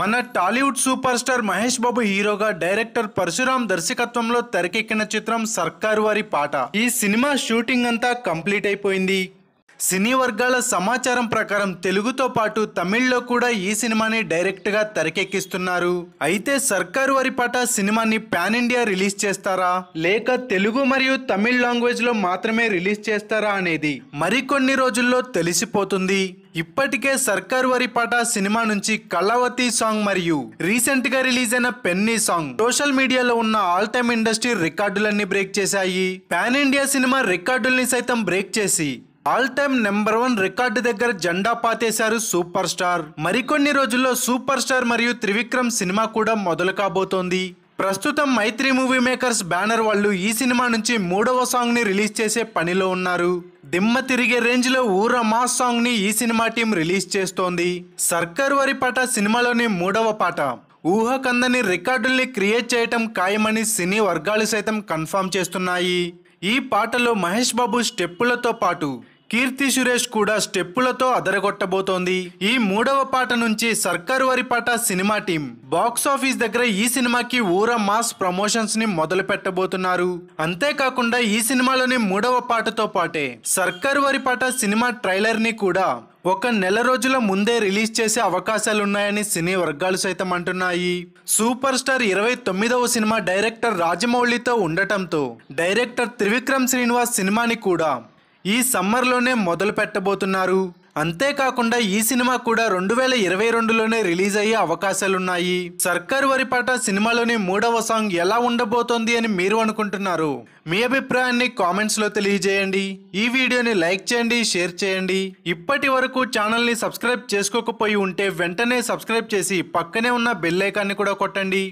మన Tollywood super star Mahesh Babu హీరోగా director Parashuram దర్శకత్వంలో తెరకెక్కిన చిత్రం సర్కారు వారి పాట ఈ సినిమా షూటింగ్ అంతా కంప్లీట్ అయిపోయింది సినీ వర్గాల సమాచారం ప్రకారం తెలుగుతో పాటు తమిళ్లో కూడా ఈ సినిమాని డైరెక్ట్గా తెరకెక్కిస్తున్నారు అయితే సర్కార్ పాట సినిమాని పాన్ ఇండియా రిలీజ్ చేస్తారా లేక తెలుగు మరియు తమిళ్ లాంగ్వేజ్లో మాత్రమే రిలీజ్ చేస్తారా అనేది మరికొన్ని రోజుల్లో తెలిసిపోతుంది ఇప్పటికే సర్కార్ పాట సినిమా నుంచి కళావతి సాంగ్ మరియు రీసెంట్ గా రిలీజ్ అయిన పెన్నీ సాంగ్ సోషల్ మీడియాలో ఉన్న ఆల్ టైమ్ ఇండస్ట్రీ రికార్డులన్నీ బ్రేక్ చేశాయి పాన్ ఇండియా సినిమా రికార్డుల్ని సైతం బ్రేక్ చేసి all time number one record దగ్గర జెండా పాతేశారు సూపర్ స్టార్ మరికొన్ని రోజుల్లో సూపర్ స్టార్ మరియు త్రివిక్రమ్ సినిమా కూడా మొదలు కాబోతోంది ప్రస్తుతం మైత్రి మూవీ మేకర్స్ బ్యానర్ వాళ్ళు ఈ సినిమా నుంచి మూడవ సాంగ్ని రిలీజ్ చేసే పనిలో ఉన్నారు దిమ్మ తిరిగే రేంజ్లో ఊర మాస్ సాంగ్ని ఈ సినిమా టీం రిలీజ్ చేస్తోంది సర్కార్ వారి పాట సినిమాలోని మూడవ పాట ఊహకందని రికార్డుల్ని క్రియేట్ చేయటం ఖాయమని సినీ వర్గాలు సైతం కన్ఫర్మ్ చేస్తున్నాయి ఈ పాటలో మహేష్ బాబు స్టెప్పులతో పాటు కీర్తి సురేష్ కూడా స్టెప్పులతో అదరగొట్టబోతోంది ఈ మూడవ పాట నుంచి సర్కారు వారి పాట సినిమా టీం బాక్స్ ఆఫీస్ దగ్గర ఈ సినిమాకి ఊర మాస్ ప్రమోషన్స్ ని మొదలు పెట్టబోతున్నారు అంతేకాకుండా ఈ సినిమాలోని మూడవ పాటతో పాటే సర్కారు వారి పాట సినిమా ట్రైలర్ ని కూడా ఒక నెల రోజుల ముందే రిలీజ్ చేసే అవకాశాలున్నాయని సినీ వర్గాలు సైతం అంటున్నాయి సూపర్ స్టార్ ఇరవై తొమ్మిదవ సినిమా డైరెక్టర్ రాజమౌళితో ఉండటంతో డైరెక్టర్ త్రివిక్రమ్ శ్రీనివాస్ సినిమాని కూడా ఈ సమ్మర్లోనే మొదలు పెట్టబోతున్నారు అంతేకాకుండా ఈ సినిమా కూడా రెండు వేల ఇరవై రెండులోనే రిలీజ్ అయ్యే అవకాశాలున్నాయి సర్కార్ వరిపాట సినిమాలోని మూడవ సాంగ్ ఎలా ఉండబోతోంది అని మీరు అనుకుంటున్నారు మీ అభిప్రాయాన్ని కామెంట్స్లో తెలియజేయండి ఈ వీడియోని లైక్ చేయండి షేర్ చేయండి ఇప్పటి వరకు ఛానల్ని సబ్స్క్రైబ్ చేసుకోకపోయి ఉంటే వెంటనే సబ్స్క్రైబ్ చేసి పక్కనే ఉన్న బెల్లైకాన్ని కూడా కొట్టండి